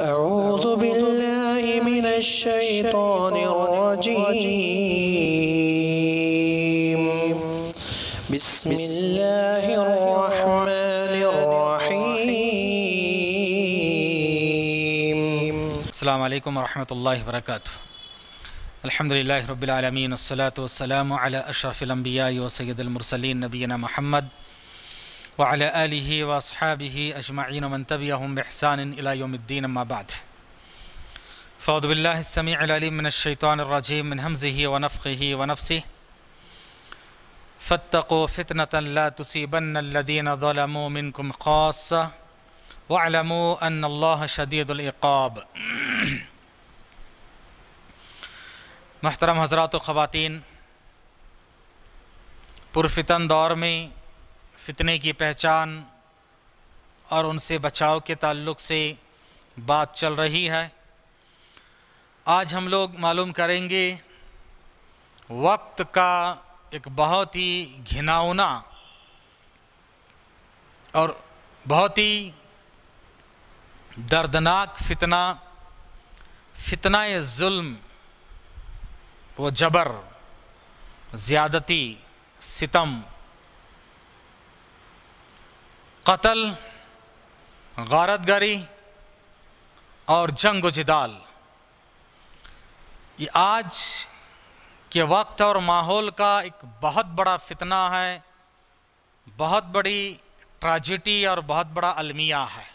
أعوذ بالله من الشيطان الرجيم بسم الله الرحمن الرحيم السلام عليكم ورحمة الله وبركاته الحمد لله رب العالمين الصلاة والسلام على أشرف الأنبياء وسيد المرسلين نبينا محمد وعلى آله وأصحابه أجمعين ومن تبعهم بإحسان إلى يوم الدين ما بعد فأعوذ بالله السميع العليم من الشيطان الرجيم من همزه ونفخه ونفسه فاتقوا فتنة لا تصيبن الذين ظلموا منكم خاصة واعلموا أن الله شديد العقاب محترم حضرات و خواتین پرفتن دور میں फितने की पहचान और उनसे बचाव के ताल्लुक से बात चल रही है आज हम लोग मालूम करेंगे वक्त का एक बहुत ही घिनौना और बहुत ही दर्दनाक फितना फितना जुल्म वो जबर ज़्यादती सितम कत्ल गारत गरी और जंग जिदाल ये आज के वक्त और माहौल का एक बहुत बड़ा फितना है बहुत बड़ी ट्रेजिडी और बहुत बड़ा अलमिया है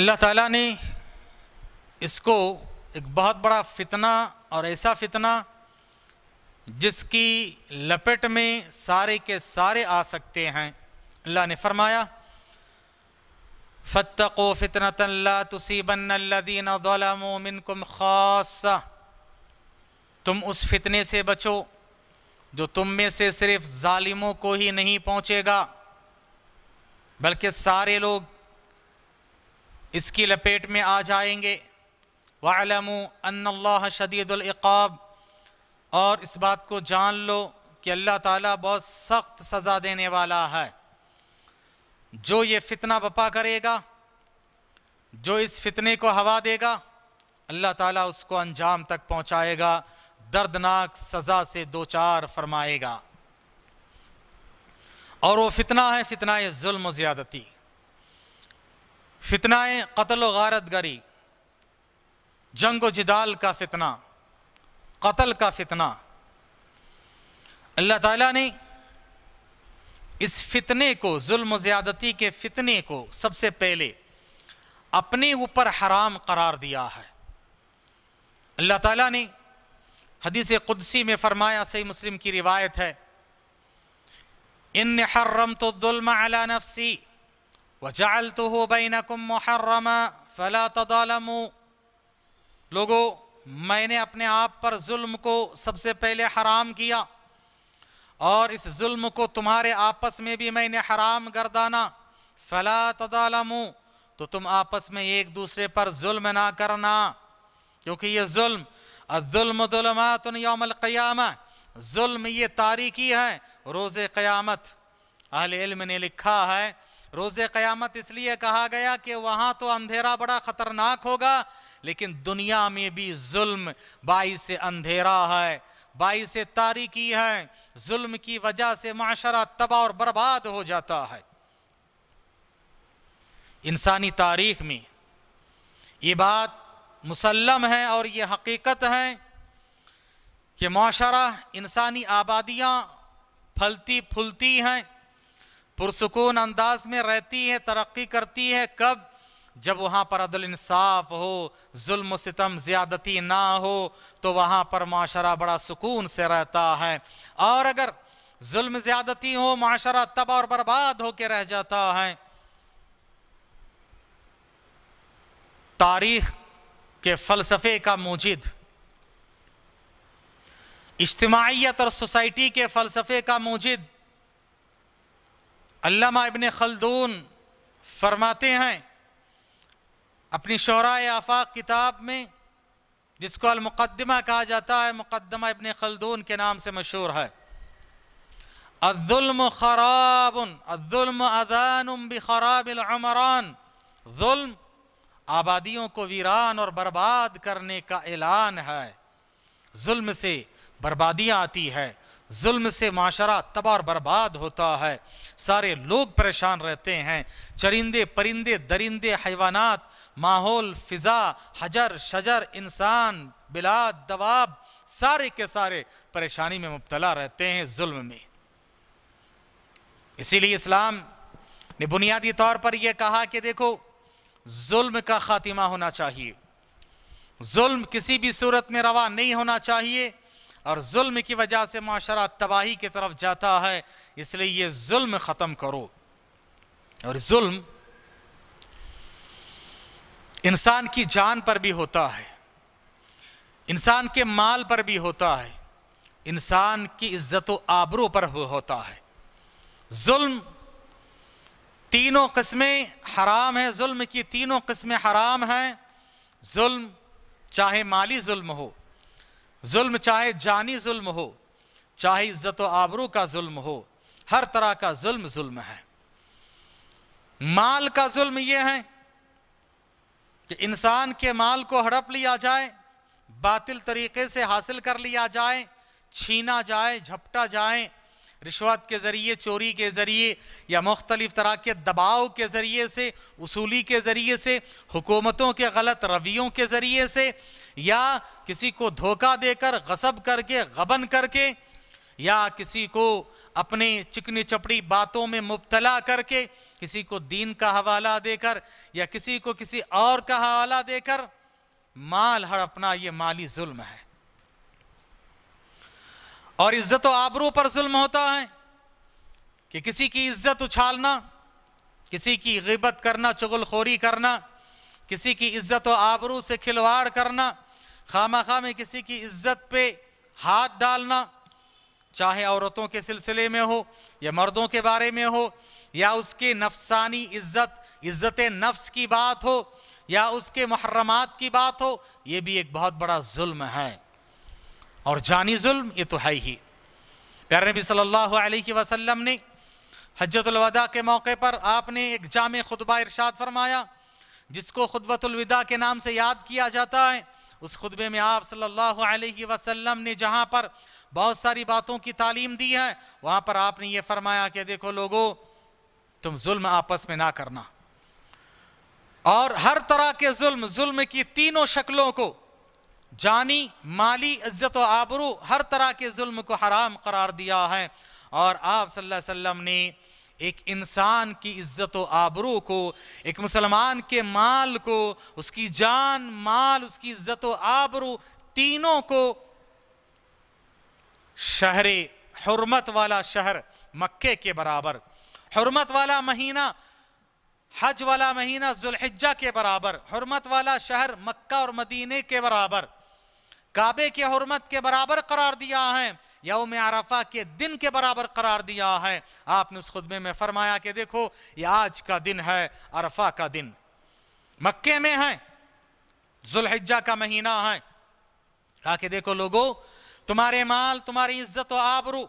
अल्लाह ताला ने इसको एक बहुत बड़ा फितना और ऐसा फितना जिसकी लपेट में सारे के सारे आ सकते हैं अल्लाह ने फरमाया फ़तको फितनत कुम ख़ास तुम उस फितने से बचो जो तुम में से सिर्फ ालिमों को ही नहीं पहुँचेगा बल्कि सारे लोग इसकी लपेट में आ जाएंगे वालमू अल्लाह शदीदुल्क़ाब और इस बात को जान लो कि अल्लाह ताला बहुत सख्त सज़ा देने वाला है जो ये फितना बपा करेगा जो इस फितने को हवा देगा अल्लाह ताला उसको अंजाम तक पहुंचाएगा दर्दनाक सज़ा से दो चार फरमाएगा और वो फितना है फितना जुल्म ज़्यादती फितना कत्ल गारत गरी जंग जिदाल का फितना कत्ल का फितना अल्लाह ताला ने इस फितने को जुल्म ज़्यादती के फितने को सबसे पहले अपने ऊपर हराम करार दिया है अल्लाह ताला ने हदीस कुदसी में फरमाया सही मुस्लिम की रिवायत है इन हर्रम तो अला नफसी व तो हो बैनकुम मुहर्रमा फ़ला तदालमू लोगो मैंने अपने आप पर जुल्म को सबसे पहले हराम किया और इस जुल्म को तुम्हारे आपस में भी मैंने हराम गर्दाना फला तदालमू तो तुम आपस में एक दूसरे पर जुल्म ना करना क्योंकि ये जुल्म अदुलमदुलमातन यौमल क़यामा जुल्म ये तारीकी है रोज़ क़यामत अहल इल्म ने लिखा है रोज़ क़यामत इसलिए कहा गया कि वहाँ तो अंधेरा बड़ा ख़तरनाक होगा लेकिन दुनिया में भी जुल्म बाई से अंधेरा है बाई से तारीकी है जुल्म की वजह से माशरा तबाह और बर्बाद हो जाता है इंसानी तारीख में ये बात मुसलम है और ये हकीकत है कि माशरा इंसानी आबादियाँ फलती फूलती हैं पुरसकून अंदाज में रहती है तरक्की करती है कब जब वहाँ पर अदल इंसाफ हो जुल्म सितम ज़्यादती ना हो तो वहाँ पर माशरा बड़ा सुकून से रहता है और अगर जुल्म ज़्यादती हो माशरा तब और बर्बाद होके रह जाता है तारीख के फ़लसफ़े का मूजिद इज्तमाहीत और सोसाइटी के फ़लसफ़े का मूजिद अल्लामा इबन खलदून फरमाते हैं अपनी शरा आफाक किताब में जिसको अलमुक़दमा कहा जाता है मुक़दमा इबन खलदून के नाम से मशहूर है अजुल्म खराब अजुल्म जुल्म आबादियों को वीरान और बर्बाद करने का ऐलान है जुल्म से बर्बादियाँ आती है जुल्म से माशरा तबार बर्बाद होता है सारे लोग परेशान रहते हैं चरिंदे परिंदे दरिंदे हैवानात माहौल फिजा हजर शजर इंसान बिलाद दबाब सारे के सारे परेशानी में मुबतला रहते हैं जुल्म में इसीलिए इस्लाम ने बुनियादी तौर पर यह कहा कि देखो जुल्म का खातिमा होना चाहिए जुल्म किसी भी सूरत में रवा नहीं होना चाहिए और जुल्म की वजह से माशरा तबाही की तरफ जाता है इसलिए ये जुल्म ख़त्म करो और जुल्म इंसान की जान पर भी होता है इंसान के माल पर भी होता है इंसान की इज्जत आबरू पर होता है जुल्म तीनों किस्में हराम है जुल्म की तीनों किस्में हराम हैं जुल्म चाहे माली जुल्म हो जुल्म चाहे जानी जुल्म हो चाहे इज्जत आबरू का जुल्म हो हर तरह का जुल्म जुल्म है माल का जुल्म यह है कि इंसान के माल को हड़प लिया जाए बातिल तरीके से हासिल कर लिया जाए छीना जाए झपटा जाए रिश्वत के ज़रिए चोरी के ज़रिए या मुख्तलिफ़ तरह के दबाव के ज़रिए से उसूली के ज़रिए से हुकूमतों के गलत रवियों के ज़रिए से या किसी को धोखा देकर गसब करके गबन करके या किसी को अपने चिकनी चपड़ी बातों में मुबतला करके किसी को दीन का हवाला देकर या किसी को किसी और का हवाला देकर माल हड़पना ये माली जुल्म है और इज्जत आबरू पर जुल्म होता है कि किसी की इज्जत उछालना किसी की गिबत करना चुगलखोरी करना किसी की इज्जत आबरू से खिलवाड़ करना खामा खा में किसी की इज्जत पे हाथ डालना चाहे औरतों के सिलसिले में हो या मर्दों के बारे में हो या उसकी नफसानी इज्जत इज्जत नफ्स की बात हो या उसके महरमात की बात हो ये भी एक बहुत बड़ा जुल्म है और जानी जुल्म ये तो है ही प्यार नबी सल्लल्लाहु अलैहि वसल्लम ने हजतुलवदा के मौके पर आपने एक जाम खुतबा इरशाद फरमाया जिसको खुतबतुलविदा के नाम से याद किया जाता है उस खुतबे में आप सल्लल्लाहु अलैहि वसल्लम ने जहाँ पर बहुत सारी बातों की तालीम दी है वहाँ पर आपने ये फरमाया कि देखो लोगों तुम जुल्म आपस में ना करना और हर तरह के जुल्म जुल्म की तीनों शक्लों को जानी माली इज्जत और आबरू हर तरह के जुल्म को हराम करार दिया है और आप सल्लल्लाहु अलैहि वसल्लम ने एक इंसान की इज्जत और आबरू को एक मुसलमान के माल को उसकी जान माल उसकी इज्जत और आबरू तीनों को शहरे हरमत वाला शहर मक्के के बराबर हरमत वाला महीना हज वाला महीना जुलहिजा के बराबर हरमत वाला शहर मक्का और मदीने के बराबर काबे के हरमत के बराबर करार दिया है यौम आरफा के दिन के बराबर करार दिया है आपने उस खुदबे में फरमाया कि देखो ये आज का दिन है अरफा का दिन मक्के में है जुल्हिज्जा का महीना है ताकि देखो लोगों तुम्हारे माल तुम्हारी इज्जत आबरू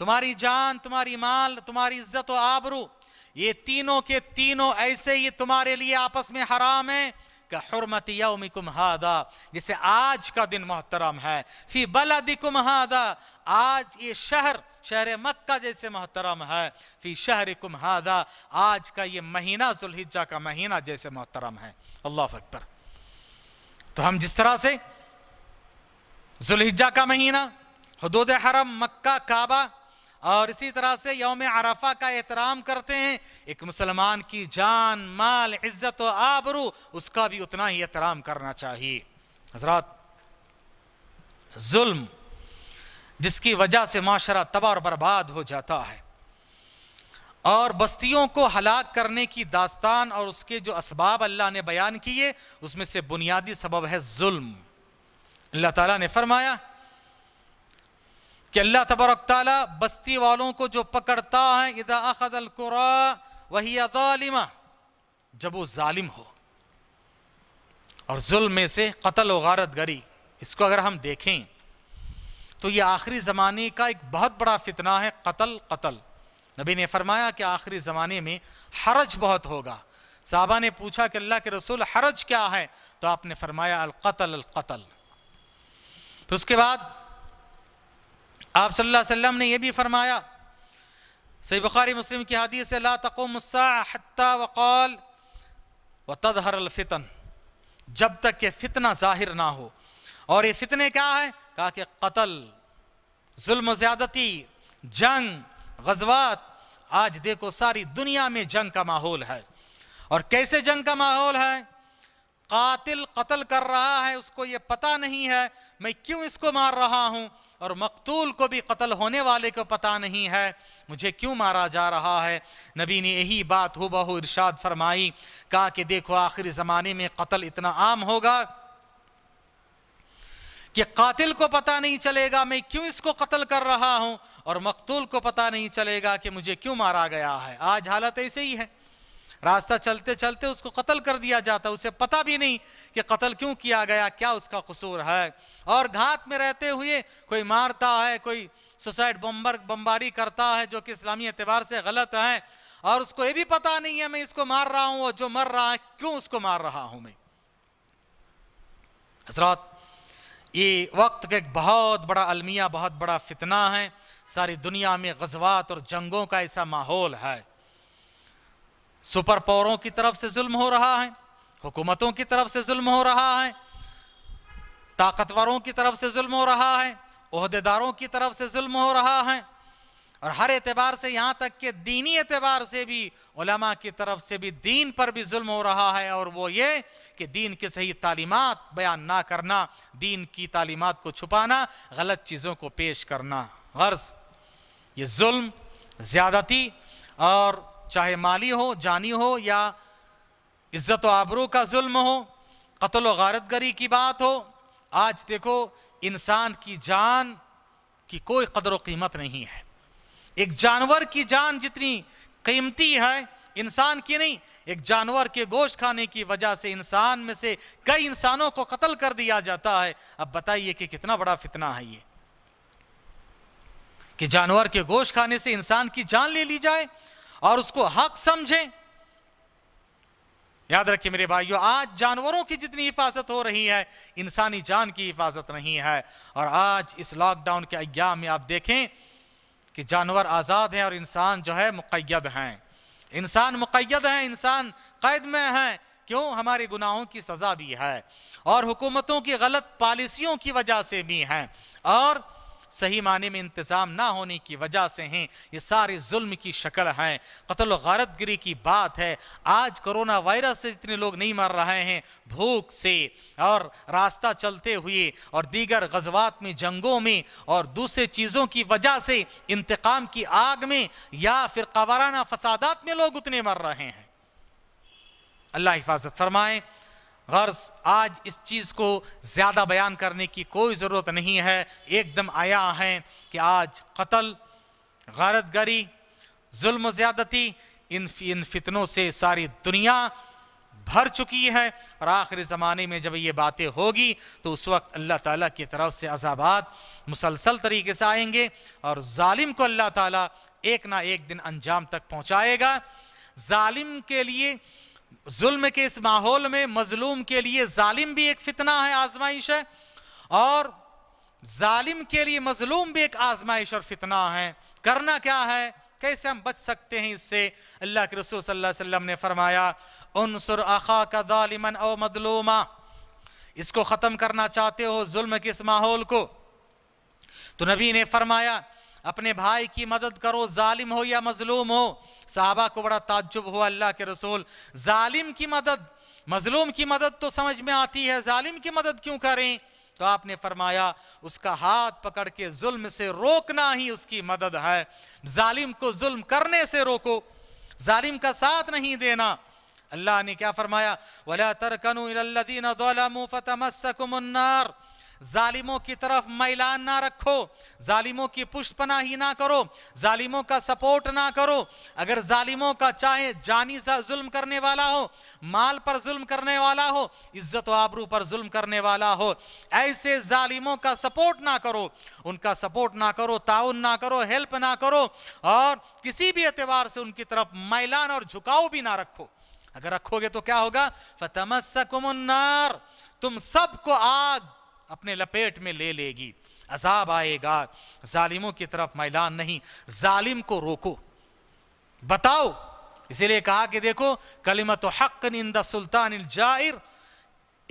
तुम्हारी जान तुम्हारी माल तुम्हारी इज्जत और आबरू ये तीनों के तीनों ऐसे ही तुम्हारे लिए आपस में हराम है हादा जिसे आज का दिन मोहतरम है फी बलदिकुम हादा आज ये शहर शहर मक्का जैसे मोहतरम है फी शहर कुम हादा आज का ये महीना जुल्हिजा का महीना जैसे मोहतरम है अल्लाह अकबर तो हम जिस तरह से जुल्हिजा का महीना हदूद हरम मक्का काबा और इसी तरह से योम अरफा का एहतराम करते हैं एक मुसलमान की जान माल इज्जत और आबरू उसका भी उतना ही एहतराम करना चाहिए हजरात जुल्म जिसकी वजह से माशरा तबाह और बर्बाद हो जाता है और बस्तियों को हलाक करने की दास्तान और उसके जो इसबाब अल्लाह ने बयान किए उसमें से बुनियादी सबब है जुल्म अल्लाह ताला ने फरमाया कि अल्लाह तबरक बस्ती वालों को जो पकड़ता है इदा अखदलकुरा वही अदालिमा जब वो ालिम हो और जुल्म में से कत्ल व गारत गरी इसको अगर हम देखें तो ये आखिरी ज़माने का एक बहुत बड़ा फितना है कत्ल कत्ल नबी ने फरमाया कि आखिरी ज़माने में हरज बहुत होगा साहबा ने पूछा कि अल्लाह के रसूल हरज क्या है तो आपने फरमाया अल अल कतल फिर उसके बाद आप सल्लल्लाहु अलैहि वसल्लम ने यह भी फरमाया सही बुखारी मुस्लिम की हदीस से ला तकोमस्ता वक़ौल व तदहर फ़ितन जब तक के फितना ज़ाहिर ना हो और ये फितने क्या है कहा कि कत्ल जुल्म ज़्यादती जंग गजवात आज देखो सारी दुनिया में जंग का माहौल है और कैसे जंग का माहौल है कातिल कत्ल कर रहा है उसको ये पता नहीं है मैं क्यों इसको मार रहा हूं और मकतूल को भी कत्ल होने वाले को पता नहीं है मुझे क्यों मारा जा रहा है नबी ने यही बात हो बहु इर्शाद फरमाई कहा कि देखो आखिर ज़माने में कत्ल इतना आम होगा कि कातिल को पता नहीं चलेगा मैं क्यों इसको कत्ल कर रहा हूं और मकतूल को पता नहीं चलेगा कि मुझे क्यों मारा गया है आज हालत ऐसे ही है रास्ता चलते चलते उसको कत्ल कर दिया जाता उसे पता भी नहीं कि कत्ल क्यों किया गया क्या उसका कसूर है और घात में रहते हुए कोई मारता है कोई सुसाइड बम्बर बम्बारी करता है जो कि इस्लामी एतबार से गलत है और उसको ये भी पता नहीं है मैं इसको मार रहा हूँ और जो मर रहा है क्यों उसको मार रहा हूँ मैं हजरात ये वक्त का एक बहुत बड़ा अलमिया बहुत बड़ा फितना है सारी दुनिया में गजवात और जंगों का ऐसा माहौल है सुपर पावरों की तरफ से जुल्म हो रहा है हुकूमतों की तरफ से जुल्म हो रहा है ताकतवरों की तरफ से जुल्म हो रहा है अहदेदारों की तरफ से जुल्म हो रहा है और हर एतबार से यहाँ तक के दीनी एतबार से भी उलमा की तरफ से भी दीन पर भी जुल्म हो रहा है और वो ये कि दीन की सही तालीमत बयान ना करना दीन की तालीमत को छुपाना गलत चीज़ों को पेश करना गर्ज ये जुल्म ज़्यादती और चाहे माली हो जानी हो या इज़्ज़त आबरू का जुल्म हो कत्ल गारत गरी की बात हो आज देखो इंसान की जान की कोई कदर कीमत नहीं है एक जानवर की जान जितनी कीमती है इंसान की नहीं एक जानवर के गोश्त खाने की वजह से इंसान में से कई इंसानों को कत्ल कर दिया जाता है अब बताइए कि कितना बड़ा फितना है ये कि जानवर के गोश्त खाने से इंसान की जान ले ली जाए और उसको हक समझें याद रखिए मेरे भाइयों आज जानवरों की जितनी हिफाजत हो रही है इंसानी जान की हिफाजत नहीं है और आज इस लॉकडाउन के अज्ञा में आप देखें कि जानवर आज़ाद हैं और इंसान जो है मुकैद हैं इंसान मुकैद है इंसान कैद में है क्यों हमारे गुनाहों की सज़ा भी है और हुकूमतों की गलत पॉलिसियों की वजह से भी है और सही माने में इंतज़ाम ना होने की वजह से हैं ये सारे जुल्म की शक्ल हैं कतल गारतगिरी की बात है आज कोरोना वायरस से जितने लोग नहीं मर रहे हैं भूख से और रास्ता चलते हुए और दीगर गजवात में जंगों में और दूसरे चीज़ों की वजह से इंतकाम की आग में या फिर कवाराना फसादात में लोग उतने मर रहे हैं अल्लाह हिफाजत फरमाए गर्ज आज इस चीज़ को ज़्यादा बयान करने की कोई ज़रूरत नहीं है एकदम आया है कि आज कत्ल गारत गरी जुल्म ज़्यादती इन इन फितनों से सारी दुनिया भर चुकी है और आखिरी ज़माने में जब ये बातें होगी तो उस वक्त अल्लाह ताला की तरफ से अजाबात मुसलसल तरीके से आएंगे और ालिम को अल्लाह ताला एक ना एक दिन अंजाम तक पहुँचाएगा ालिम के लिए जुल्म के इस माहौल में मजलूम के लिए जालिम भी एक फितना है आजमाइश है और जालिम के लिए मजलूम भी एक आजमाइश और फितना है करना क्या है कैसे हम बच सकते हैं इससे अल्लाह के रसूल सल्लल्लाहु अलैहि वसल्लम ने फरमाया उनसुर अखा का दालिमन ओ मदलूमा इसको ख़त्म करना चाहते हो जुल्म के इस माहौल को तो नबी ने फरमाया अपने भाई की मदद करो जालिम हो या मजलूम हो साहबा को बड़ा ताज्जुब हुआ अल्लाह के रसूल जालिम की मदद मजलूम की मदद तो समझ में आती है जालिम की मदद क्यों करें तो आपने फरमाया उसका हाथ पकड़ के जुल्म से रोकना ही उसकी मदद है जालिम को जुल्म करने से रोको जालिम का साथ नहीं देना अल्लाह ने क्या फरमाया वला तरकनु इल्लदीन फ़तमस्सकुमुन्नार जालिमों की तरफ मैलान ना रखो जालिमों की पुष्पना ही ना करो जालिमों का सपोर्ट ना करो अगर जालिमों का चाहे जानी सा जुल्म करने वाला हो माल पर जुल्म करने वाला हो इज्जत आबरू पर जुल्म करने वाला हो ऐसे जालिमों का सपोर्ट ना करो उनका सपोर्ट ना करो ताउन ना करो हेल्प ना करो और किसी भी एतवार से उनकी तरफ मैलान और झुकाव भी ना रखो अगर रखोगे तो क्या होगा फतमस्सकुमुन्नार तुम सबको आग अपने लपेट में ले लेगी अजाब आएगा जालिमों की तरफ मैलान नहीं जालिम को रोको बताओ इसीलिए कहा कि देखो कलिमत हक निंदा सुल्तान जाहिर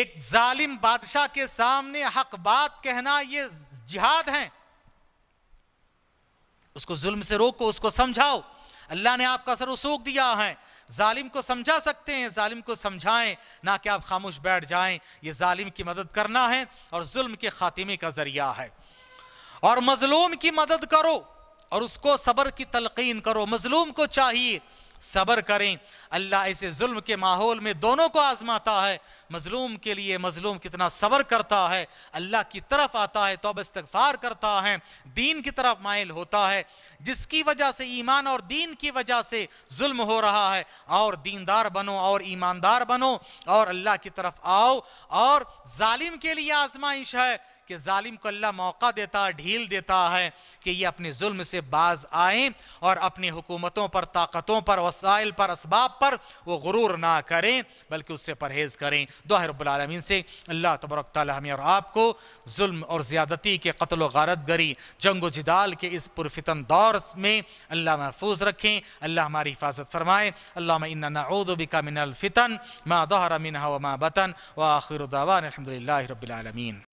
एक जालिम बादशाह के सामने हक बात कहना ये जिहाद है उसको जुल्म से रोको उसको समझाओ अल्लाह ने आपका सर वसूख दिया है जालिम को समझा सकते हैं जालिम को समझाएं ना कि आप खामोश बैठ जाएं ये जालिम की मदद करना है और जुल्म के खातिमे का जरिया है और मजलूम की मदद करो और उसको सबर की तलकीन करो मजलूम को चाहिए सबर करें अल्लाह ऐसे जुल्म के माहौल में दोनों को आजमाता है मजलूम के लिए मजलूम कितना सबर करता है अल्लाह की तरफ आता है तोब इस्तफ़ार करता है दीन की तरफ मायल होता है जिसकी वजह से ईमान और दीन की वजह से जुल्म हो रहा है और दीनदार बनो और ईमानदार बनो और अल्लाह की तरफ आओ और जालिम के लिए आजमाइश है कि जालिम को अल्लाह मौका देता ढील देता है कि ये अपने जुल्म से बाज आए और अपनी हुकूमतों पर ताकतों पर वसाइल पर इसबाब पर वो गुरूर ना करें बल्कि उससे परहेज़ करें रबालमीन से अल्लाह तबरक हमें और आपको जुल्म और ज़्यादती के कत्ल गारत गरी जंग जिदाल के इस पुरफितन दौर में अल्लाह महफूज रखें अल्लाह हमारी हिफाजत फरमाएँ अल्लाह इन्नाउदबिका मिनलफ़ितन माँ दोहरा मिन व माँ बतन व आखिर उदावा अलहमदिल्ला रबालमीन